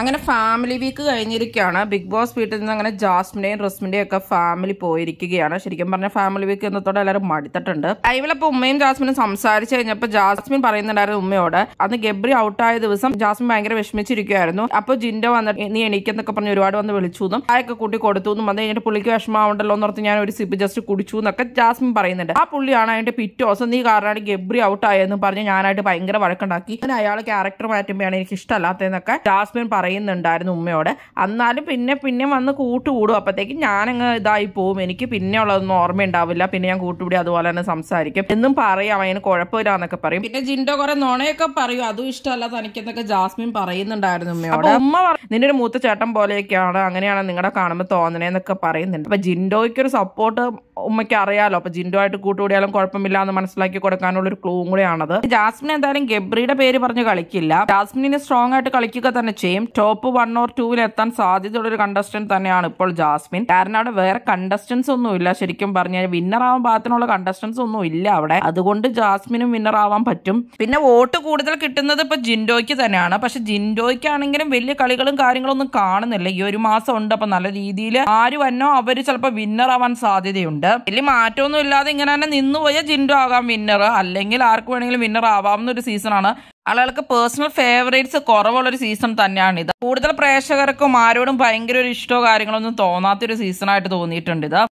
അങ്ങനെ family week കഴിഞ്ഞിരിക്കുകയാണ് Bigg Boss വീട്ടിൽ നിന്ന് അങ്ങനെ ജാസ്മിൻ്റെയും റസ്മിൻ്റെയും ഒക്കെ ഫാമിലി പോയിരിക്കുകയാണ് ശരിക്കും പറഞ്ഞ ഫാമിലി വീക്ക് എന്നത്തോടെ എല്ലാവരും മടുത്തിട്ടുണ്ട് ടൈമിലപ്പോൾ ഉമ്മയും ജാസ്മിനും സംസാരിച്ചു കഴിഞ്ഞപ്പോൾ ജാസ്മിൻ പറയുന്നുണ്ടായിരുന്നു ഉമ്മയോട് അന്ന് ഗബ്രി ഔട്ടായ ദിവസം ജാസ്മിൻ ഭയങ്കര വിഷമിച്ചിരിക്കുമായിരുന്നു അപ്പോൾ ജിൻഡോ വന്നിട്ട് നീ എണീക്കെന്നൊക്കെ പറഞ്ഞ് ഒരുപാട് വന്ന് വിളിച്ചു എന്നും ആയൊക്കെ കൂട്ടി കൊടുത്തു എന്നും അത് കഴിഞ്ഞിട്ട് പുള്ളിക്ക് വിഷമാവുണ്ടല്ലോ എന്നോർത്ത് ഞാൻ ഒരു സിപ്പ് ജസ്റ്റ് കുടിച്ചു എന്നൊക്കെ ജാസ്മിൻ പറയുന്നുണ്ട് ആ പുള്ളിയാണ് അതിൻ്റെ പിറ്റേ ദിവസം നീ കാരണമാണ് ഗബ്രി ഔട്ടായെന്നും പറഞ്ഞ് ഞാനായിട്ട് ഭയങ്കര വഴക്കുണ്ടാക്കി അയാൾ ക്യാരക്ടർ മാറ്റുമ്പോഴാണ് എനിക്ക് ഇഷ്ടമല്ലാത്തതെന്നൊക്കെ ജാസ്മിൻ പറയുന്നുണ്ടായിരുന്നു ഉമ്മയോട് എന്നാലും പിന്നെ പിന്നെ വന്ന് കൂട്ടുകൂടും അപ്പോഴത്തേക്കും ഞാനങ്ങ് ഇതായി പോവും എനിക്ക് പിന്നെ ഉള്ളതൊന്നും ഓർമ്മയുണ്ടാവില്ല പിന്നെ ഞാൻ കൂട്ടുകൂടി അതുപോലെ തന്നെ സംസാരിക്കും എന്നും പറയാം അതിന് കുഴപ്പമില്ല എന്നൊക്കെ പറയും പിന്നെ ജിൻഡോ കുറെ നുണയൊക്കെ പറയും അതും ഇഷ്ടമല്ല തനിക്കെന്നൊക്കെ ജാസ്മിൻ പറയുന്നുണ്ടായിരുന്നു ഉമ്മയോട് ഉമ്മ നിന്റെ ഒരു മൂത്ത ചേട്ടൻ പോലെയൊക്കെയാണ് അങ്ങനെയാണ് നിങ്ങളുടെ കാണുമ്പോൾ തോന്നണേന്നൊക്കെ പറയുന്നുണ്ട് അപ്പൊ ജിൻഡോയ്ക്ക് ഒരു സപ്പോർട്ട് ഉമ്മയ്ക്ക് അറിയാലോ അപ്പൊ ജിൻഡോ ആയിട്ട് കൂട്ടുകൂടിയാലും കുഴപ്പമില്ല എന്ന് മനസ്സിലാക്കി കൊടുക്കാനുള്ള ഒരു ക്ലൂ കൂടെയാണത് ജാസ്മിൻ എന്തായാലും ഗബ്രിയുടെ പേര് പറഞ്ഞ് കളിക്കില്ല ജാസ്മിനെ സ്ട്രോങ് ആയിട്ട് കളിക്കുക തന്നെ ചെയ്യും ടോപ്പ് വൺ ഓർ ടൂവിൽ എത്താൻ സാധ്യതയുള്ള ഒരു കണ്ടസ്റ്റന്റ് തന്നെയാണ് ഇപ്പോൾ ജാസ്മിൻ കാരണം അവിടെ വേറെ കണ്ടസ്റ്റൻസ് ഒന്നും ഇല്ല ശരിക്കും പറഞ്ഞാൽ വിന്നർ ആവാൻ പാകത്തിനുള്ള കണ്ടസ്റ്റൻസ് ഒന്നും ഇല്ല അവിടെ അതുകൊണ്ട് ജാസ്മിനും വിന്നർ ആവാൻ പറ്റും പിന്നെ വോട്ട് കൂടുതൽ കിട്ടുന്നത് ഇപ്പൊ ജിൻഡോയ്ക്ക് തന്നെയാണ് പക്ഷെ ജിൻഡോയ്ക്കാണെങ്കിലും വലിയ കളികളും കാര്യങ്ങളും ഒന്നും കാണുന്നില്ല ഈ ഒരു മാസം ഉണ്ട് അപ്പൊ നല്ല രീതിയിൽ ആര് വന്നോ അവര് ചിലപ്പോൾ വിന്നർ ആവാൻ സാധ്യതയുണ്ട് വലിയ മാറ്റമൊന്നും ഇല്ലാതെ ഇങ്ങനെ തന്നെ നിന്നുപോയ ജിൻഡോ ആകാം വിന്നർ അല്ലെങ്കിൽ ആർക്ക് വേണമെങ്കിലും വിന്നർ ആവാം എന്നൊരു സീസണാണ് ആളുകൾക്ക് പേഴ്സണൽ ഫേവറേറ്റ്സ് കുറവുള്ളൊരു സീസൺ തന്നെയാണ് ഇത് കൂടുതൽ പ്രേക്ഷകർക്കും ആരോടും ഭയങ്കര ഒരു ഇഷ്ടമോ കാര്യങ്ങളൊന്നും തോന്നാത്തൊരു സീസണായിട്ട് തോന്നിയിട്ടുണ്ട് ഇത്